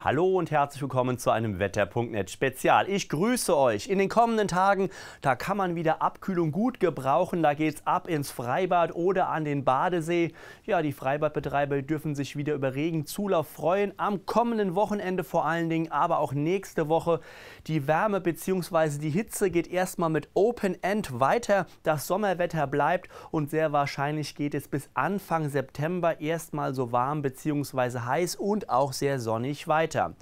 Hallo und herzlich willkommen zu einem Wetter.net Spezial. Ich grüße euch. In den kommenden Tagen, da kann man wieder Abkühlung gut gebrauchen. Da geht's ab ins Freibad oder an den Badesee. Ja, die Freibadbetreiber dürfen sich wieder über Regenzulauf freuen. Am kommenden Wochenende vor allen Dingen, aber auch nächste Woche. Die Wärme bzw. die Hitze geht erstmal mit Open End weiter. Das Sommerwetter bleibt und sehr wahrscheinlich geht es bis Anfang September erstmal so warm bzw. heiß und auch sehr sonnig weiter. Later.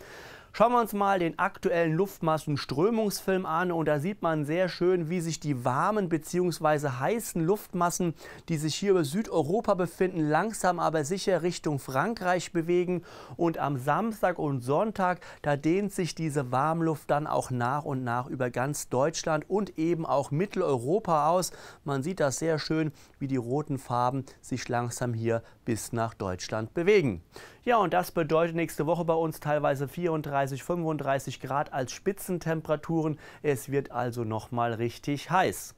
Schauen wir uns mal den aktuellen Luftmassenströmungsfilm an und da sieht man sehr schön, wie sich die warmen bzw. heißen Luftmassen, die sich hier über Südeuropa befinden, langsam aber sicher Richtung Frankreich bewegen und am Samstag und Sonntag, da dehnt sich diese Warmluft dann auch nach und nach über ganz Deutschland und eben auch Mitteleuropa aus. Man sieht das sehr schön, wie die roten Farben sich langsam hier bis nach Deutschland bewegen. Ja, und das bedeutet nächste Woche bei uns teilweise 34 34, 35 Grad als Spitzentemperaturen. Es wird also nochmal richtig heiß.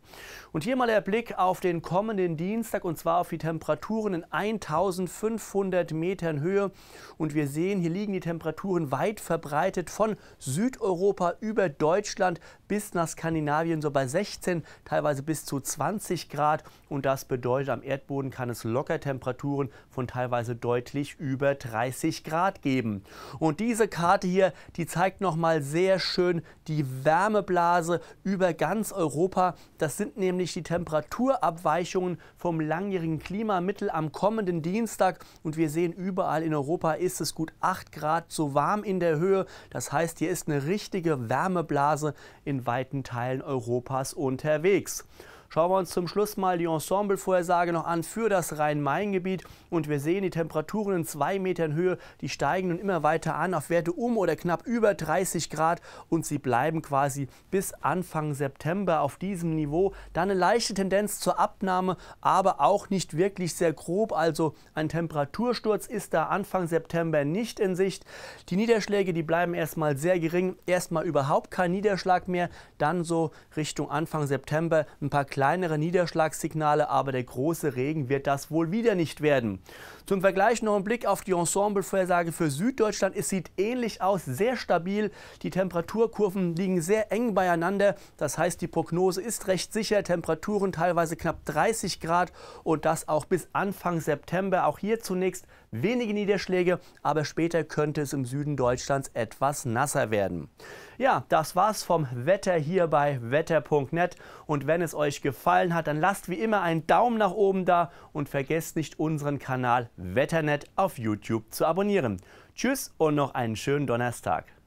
Und hier mal der Blick auf den kommenden Dienstag und zwar auf die Temperaturen in 1500 Metern Höhe. Und wir sehen, hier liegen die Temperaturen weit verbreitet von Südeuropa über Deutschland bis nach Skandinavien, so bei 16, teilweise bis zu 20 Grad. Und das bedeutet, am Erdboden kann es locker Temperaturen von teilweise deutlich über 30 Grad geben. Und diese Karte hier die zeigt nochmal sehr schön die Wärmeblase über ganz Europa. Das sind nämlich die Temperaturabweichungen vom langjährigen Klimamittel am kommenden Dienstag. Und wir sehen, überall in Europa ist es gut 8 Grad so warm in der Höhe. Das heißt, hier ist eine richtige Wärmeblase in weiten Teilen Europas unterwegs. Schauen wir uns zum Schluss mal die Ensemblevorhersage noch an für das Rhein-Main-Gebiet. Und wir sehen die Temperaturen in zwei Metern Höhe, die steigen nun immer weiter an auf Werte um oder knapp über 30 Grad. Und sie bleiben quasi bis Anfang September auf diesem Niveau. Dann eine leichte Tendenz zur Abnahme, aber auch nicht wirklich sehr grob. Also ein Temperatursturz ist da Anfang September nicht in Sicht. Die Niederschläge, die bleiben erstmal sehr gering. Erstmal überhaupt kein Niederschlag mehr. Dann so Richtung Anfang September ein paar kleine kleinere Niederschlagssignale, aber der große Regen wird das wohl wieder nicht werden. Zum Vergleich noch ein Blick auf die Ensemblevorhersage für Süddeutschland. Es sieht ähnlich aus, sehr stabil. Die Temperaturkurven liegen sehr eng beieinander. Das heißt, die Prognose ist recht sicher. Temperaturen teilweise knapp 30 Grad und das auch bis Anfang September. Auch hier zunächst wenige Niederschläge, aber später könnte es im Süden Deutschlands etwas nasser werden. Ja, das war's vom Wetter hier bei wetter.net und wenn es euch gefällt, gefallen hat, dann lasst wie immer einen Daumen nach oben da und vergesst nicht unseren Kanal Wetternet auf YouTube zu abonnieren. Tschüss und noch einen schönen Donnerstag.